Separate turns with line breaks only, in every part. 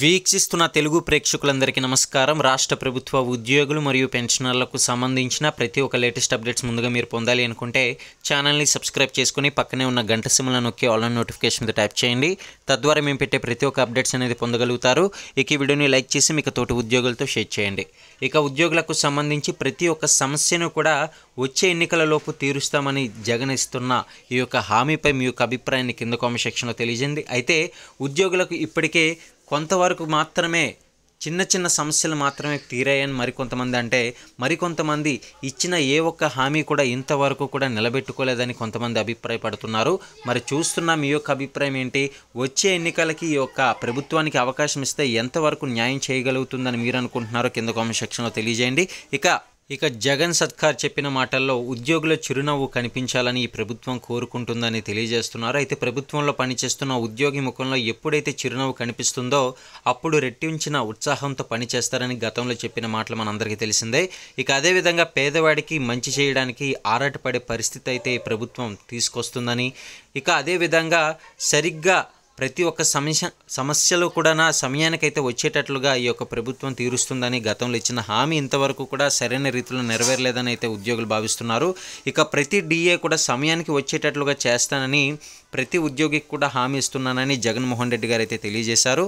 వీక్షిస్తున్న తెలుగు ప్రేక్షకులందరికీ నమస్కారం రాష్ట్ర ప్రభుత్వ ఉద్యోగులు మరియు పెన్షనర్లకు సంబంధించిన ప్రతి ఒక్క లేటెస్ట్ అప్డేట్స్ ముందుగా మీరు పొందాలి అనుకుంటే ఛానల్ని సబ్స్క్రైబ్ చేసుకుని పక్కనే ఉన్న గంట సిమ్ల నొక్కి ఆన్లైన్ నోటిఫికేషన్తో ట్యాప్ చేయండి తద్వారా మేము పెట్టే ప్రతి ఒక్క అప్డేట్స్ అనేది పొందగలుగుతారు ఇక ఈ వీడియోని లైక్ చేసి మీకు తోటి ఉద్యోగులతో షేర్ చేయండి ఇక ఉద్యోగులకు సంబంధించి ప్రతి ఒక్క సమస్యను కూడా వచ్చే ఎన్నికలలోపు తీరుస్తామని జగన్ ఇస్తున్న ఈ యొక్క హామీపై మీ యొక్క అభిప్రాయాన్ని కింద కామెంట్ సెక్షన్లో తెలియజేయండి అయితే ఉద్యోగులకు ఇప్పటికే కొంతవరకు మాత్రమే చిన్న చిన్న సమస్యలు మాత్రమే తీరాయని మరికొంతమంది అంటే మరికొంతమంది ఇచ్చిన ఏ ఒక్క హామీ కూడా ఇంతవరకు కూడా నిలబెట్టుకోలేదని కొంతమంది అభిప్రాయపడుతున్నారు మరి చూస్తున్న మీ యొక్క అభిప్రాయం ఏంటి వచ్చే ఎన్నికలకి ఈ యొక్క ప్రభుత్వానికి అవకాశం ఇస్తే ఎంతవరకు న్యాయం చేయగలుగుతుందని మీరు అనుకుంటున్నారో కింద కామెంట్ సెక్షన్లో తెలియజేయండి ఇక ఇక జగన్ సత్కార్ చెప్పిన మాటల్లో ఉద్యోగుల చిరునవ్వు కనిపించాలని ఈ ప్రభుత్వం కోరుకుంటుందని తెలియజేస్తున్నారు అయితే ప్రభుత్వంలో పనిచేస్తున్న ఉద్యోగి ముఖంలో ఎప్పుడైతే చిరునవ్వు కనిపిస్తుందో అప్పుడు రెట్టించిన ఉత్సాహంతో పనిచేస్తారని గతంలో చెప్పిన మాటలు మనందరికీ తెలిసిందే ఇక అదేవిధంగా పేదవాడికి మంచి చేయడానికి ఆరాటపడే పరిస్థితి అయితే ప్రభుత్వం తీసుకొస్తుందని ఇక అదేవిధంగా సరిగ్గా ప్రతి ఒక్క సమస్య సమస్యలు కూడా నా సమయానికైతే వచ్చేటట్లుగా ఈ యొక్క ప్రభుత్వం తీరుస్తుందని గతంలో ఇచ్చిన హామీ ఇంతవరకు కూడా సరైన రీతిలో నెరవేరలేదని అయితే ఉద్యోగులు భావిస్తున్నారు ఇక ప్రతి డిఏ కూడా సమయానికి వచ్చేటట్లుగా చేస్తానని ప్రతి ఉద్యోగికి కూడా హామీ ఇస్తున్నానని జగన్మోహన్ రెడ్డి గారు అయితే తెలియజేశారు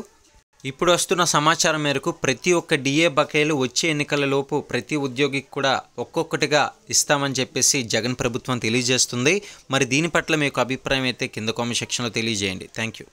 ఇప్పుడు వస్తున్న సమాచారం మేరకు ప్రతి ఒక్క డిఏ బకాయిలు వచ్చే లోపు ప్రతి ఉద్యోగికి కూడా ఒక్కొక్కటిగా ఇస్తామని చెప్పేసి జగన్ ప్రభుత్వం తెలియజేస్తుంది మరి దీని పట్ల మీకు అభిప్రాయం అయితే కింద కామెంట్ సెక్షన్లో తెలియజేయండి థ్యాంక్ యూ